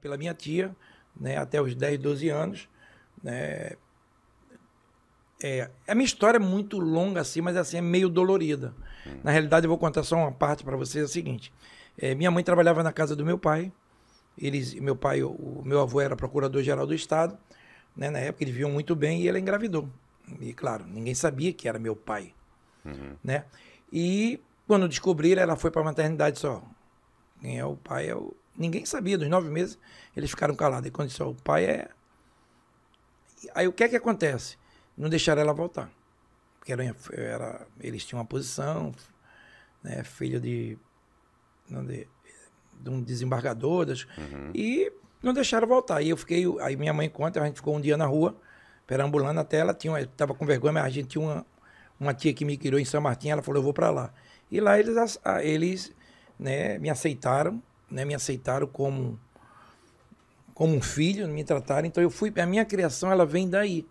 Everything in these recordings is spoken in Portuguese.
pela minha tia, né, até os 10, 12 anos. Né, é, a minha história é muito longa assim, mas assim, é meio dolorida. Hum. Na realidade, eu vou contar só uma parte para vocês, é o seguinte. É, minha mãe trabalhava na casa do meu pai. Eles, meu pai, o meu avô era procurador-geral do Estado. Né, na época eles viviam muito bem e ela engravidou. E claro, ninguém sabia que era meu pai. Uhum. Né? E quando descobriram, ela foi para a maternidade só. Quem é o pai é o, Ninguém sabia, dos nove meses eles ficaram calados. E quando disse, o pai é. Aí o que é que acontece? Não deixaram ela voltar. Porque era, era eles tinham uma posição, né, filho de, não, de, de um desembargador, das, uhum. e não deixaram voltar. Aí eu fiquei, aí minha mãe conta, a gente ficou um dia na rua, perambulando até ela, tinha, estava com vergonha, mas a gente tinha uma, uma tia que me criou em São Martinho. ela falou, eu vou para lá. E lá eles, eles né, me aceitaram, né, me aceitaram como como um filho, me trataram. Então eu fui, a minha criação ela vem daí.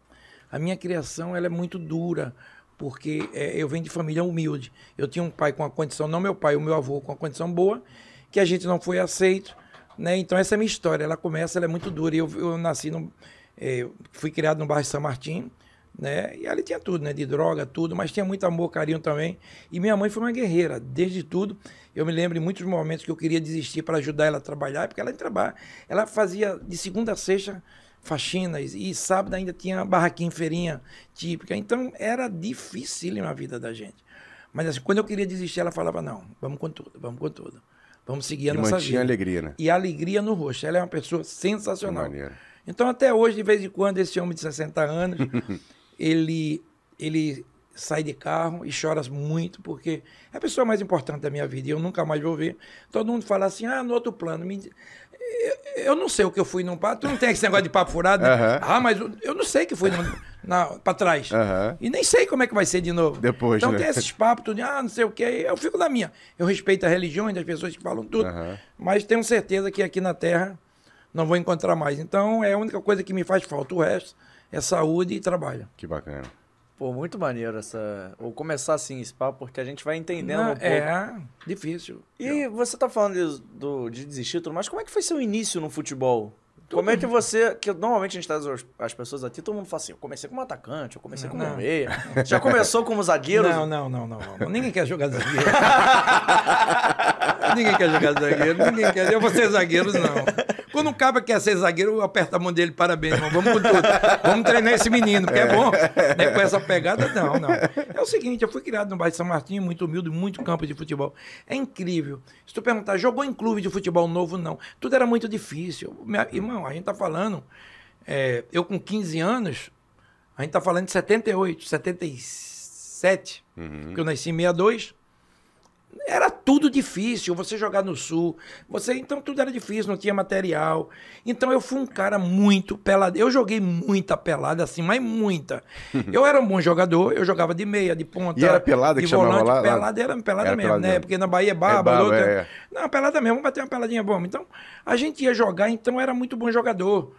A minha criação ela é muito dura, porque é, eu venho de família humilde. Eu tinha um pai com uma condição, não meu pai, o meu avô com uma condição boa, que a gente não foi aceito, né? Então essa é a minha história, ela começa, ela é muito dura. Eu, eu nasci no é, fui criado no bairro São Martinho, né? E ali tinha tudo, né? De droga, tudo, mas tinha muito amor, carinho também. E minha mãe foi uma guerreira, desde tudo. Eu me lembro de muitos momentos que eu queria desistir para ajudar ela a trabalhar, porque ela trabalha, ela fazia de segunda a sexta faxinas e sábado ainda tinha barraquinha feirinha típica. Então era difícil a vida da gente. Mas assim, quando eu queria desistir, ela falava: "Não, vamos com tudo, vamos com tudo. Vamos seguir a e nossa vida". alegria, né? E alegria no rosto. Ela é uma pessoa sensacional. Então até hoje, de vez em quando, esse homem de 60 anos ele, ele sai de carro e chora muito, porque é a pessoa mais importante da minha vida e eu nunca mais vou ver. Todo mundo fala assim, ah, no outro plano. Eu, eu não sei o que eu fui num papo. Tu não tem esse negócio de papo furado? Né? Uhum. Ah, mas eu, não sei que fui para trás. Uhum. E nem sei como é que vai ser de novo. Depois, Então né? tem esses papos, tudo, ah, não sei o que. Eu fico na minha. Eu respeito a religião das pessoas que falam tudo. Uhum. Mas tenho certeza que aqui na Terra não vou encontrar mais. Então é a única coisa que me faz falta. O resto é saúde e trabalho. Que bacana. Pô, muito maneiro essa. Ou começar assim spa, porque a gente vai entendendo Não, um pouco. É, difícil. E Eu... você tá falando de, do, de desistir, mas como é que foi seu início no futebol? Como é que você. Que normalmente a gente traz as pessoas aqui, todo mundo fala assim: eu comecei como atacante, eu comecei não, como não. meia. Já começou como zagueiro? Não, não, não, não, não. Ninguém quer jogar zagueiro. ninguém quer jogar zagueiro, ninguém quer. Eu vou ser zagueiro, não. Quando um cabra quer ser zagueiro, eu aperto a mão dele, parabéns, irmão. Vamos com tudo. Vamos treinar esse menino, que é, é, bom. Né, com essa pegada, não, não. É o seguinte, eu fui criado no bairro de São Martinho, muito humilde, muito campo de futebol. É incrível. Se tu perguntar, jogou em clube de futebol novo? Não. Tudo era muito difícil. Minha, irmão, a gente tá falando. É, eu com 15 anos, a gente tá falando de 78, 77, uhum. que eu nasci em 62 era tudo difícil, você jogar no sul, você então tudo era difícil, não tinha material. Então eu fui um cara muito pelado. Eu joguei muita pelada assim, mas muita. eu era um bom jogador, eu jogava de meia, de ponta, e era pelada de que volante, chamava lá, pelada era pelada era mesmo, né? pelada né? Mesmo. Porque na Bahia é, é barba, é barba outra... é. Não, pelada mesmo, vamos bater uma peladinha boa. Então a gente ia jogar, então era muito bom jogador.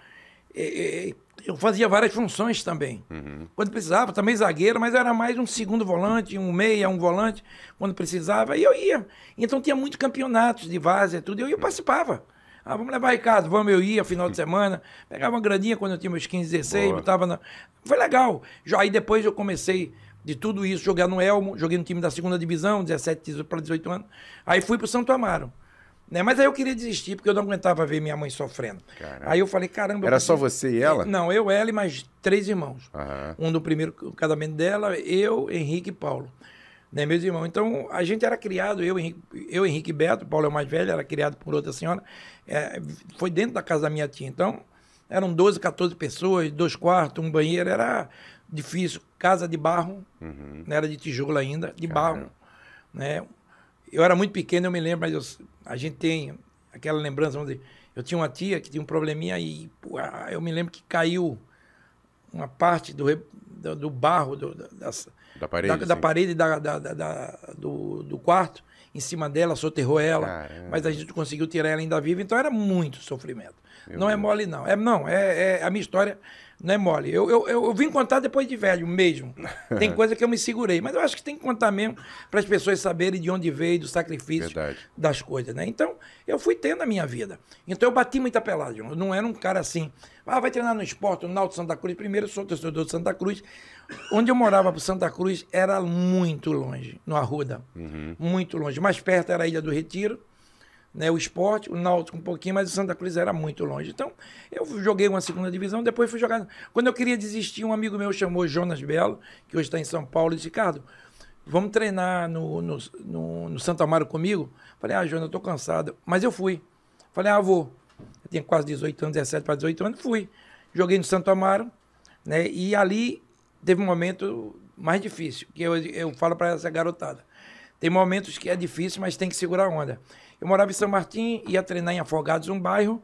E, e, eu fazia várias funções também. Uhum. Quando precisava, também zagueiro, mas era mais um segundo volante, um meia, um volante, quando precisava, e eu ia. Então tinha muitos campeonatos de várzea, tudo, e eu, ia, participava. Ah, vamos levar Ricardo, vamos, eu ia final de semana, pegava uma graninha quando eu tinha meus 15, 16, botava na... Foi legal. aí depois eu comecei de tudo isso, jogar no Elmo, joguei no time da segunda divisão, 17, para 18 anos. Aí fui pro Santo Amaro. Né? Mas aí eu queria desistir, porque eu não aguentava ver minha mãe sofrendo. Caramba. Aí eu falei, caramba... Era só você e ela? Não, eu, ela e mais três irmãos. Uhum. Um do primeiro casamento dela, eu, Henrique e Paulo. Né, meus irmãos. Então, a gente era criado, eu, Henrique, eu, Henrique Beto, Paulo é o mais velho, era criado por outra senhora. É, foi dentro da casa da minha tia. Então, eram 12, 14 pessoas, dois quartos, um banheiro. Era difícil. Casa de barro, uhum. não né, era de tijolo ainda, de Caramba. barro. Né? Eu era muito pequeno, eu me lembro, mas eu, a gente tem aquela lembrança, vamos dizer, eu tinha uma tia que tinha um probleminha e pô, eu me lembro que caiu uma parte do, do, do barro do, da, da, parede, da, da parede da, da, da, do, do quarto em cima dela, soterrou ela, Caramba. mas a gente conseguiu tirar ela ainda viva, então era muito sofrimento. Meu não é Deus. é mole, não. É, não, é, é, a minha história não é mole. Eu, eu, eu, eu vim contar depois de velho mesmo. Tem coisa que eu me segurei, mas eu acho que tem que contar mesmo para as pessoas saberem de onde veio, do sacrifício Verdade. das coisas, né? Então, eu fui tendo a minha vida. Então, eu bati muita pelada. Eu não era um cara assim, ah, vai treinar no esporte, no Náutico Santa Cruz. Primeiro, eu sou torcedor de Santa Cruz. Onde eu morava para Santa Cruz era muito longe, no Arruda. Uhum. Muito longe. Mais perto era a Ilha do Retiro né, o esporte, o Náutico um pouquinho, mas o Santa Cruz era muito longe. Então, eu joguei uma segunda divisão, depois fui jogar. Quando eu queria desistir, um amigo meu chamou Jonas Belo, que hoje está em São Paulo, e disse: Ricardo, vamos treinar no, no, no, no Amaro comigo? Falei: Ah, Jonas, eu estou cansado. Mas eu fui. Falei: Ah, vou. Eu tinha quase 18 anos, 17 para 18 anos, fui. Joguei no Santo Amaro, né, e ali teve um momento mais difícil, que eu, eu falo para essa garotada. Tem momentos que é difícil, mas tem que segurar a onda. Eu morava em São Martim, ia treinar em Afogados, um bairro,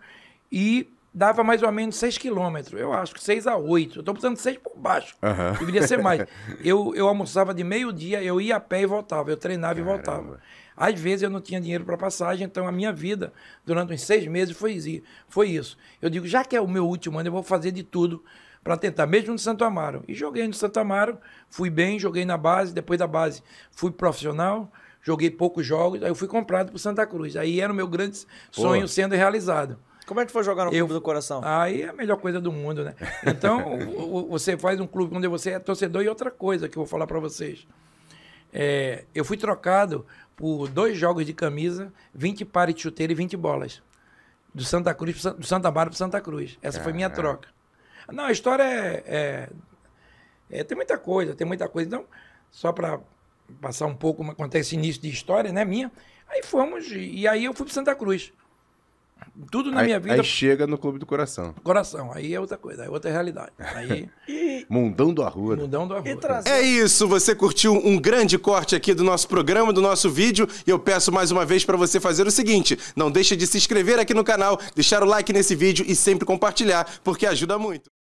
e dava mais ou menos 6 quilômetros. Eu acho que 6 a 8. Eu estou precisando de 6 por baixo. Uhum. Deveria ser mais. Eu, eu almoçava de meio-dia, eu ia a pé e voltava. Eu treinava Caramba. e voltava. Às vezes eu não tinha dinheiro para passagem, então a minha vida durante uns seis meses foi, foi isso. Eu digo, já que é o meu último ano, eu vou fazer de tudo para tentar, mesmo no Santo Amaro. E joguei no Santo Amaro, fui bem, joguei na base, depois da base fui profissional joguei poucos jogos, aí eu fui comprado pro Santa Cruz. Aí era o meu grande sonho sendo realizado. Como é que foi jogar no eu, clube do coração? Aí é a melhor coisa do mundo, né? Então, você faz um clube onde você é torcedor e outra coisa que eu vou falar para vocês. É, eu fui trocado por dois jogos de camisa, 20 pares de chuteira e 20 bolas. Do Santa Cruz, do Santa Bárbara pro Santa Cruz. Essa Caraca. foi minha troca. Não, a história é, é, é, Tem muita coisa, tem muita coisa. Então, só para passar um pouco, contar esse início de história, né, minha. Aí fomos, e aí eu fui para Santa Cruz. Tudo na aí, minha vida. Aí chega no Clube do Coração. Coração, aí é outra coisa, aí é outra realidade. Aí... e... Mundão do Arruda. Mundão do Arruda. Trazer... É isso, você curtiu um grande corte aqui do nosso programa, do nosso vídeo. E eu peço mais uma vez para você fazer o seguinte: não deixa de se inscrever aqui no canal, deixar o like nesse vídeo e sempre compartilhar, porque ajuda muito.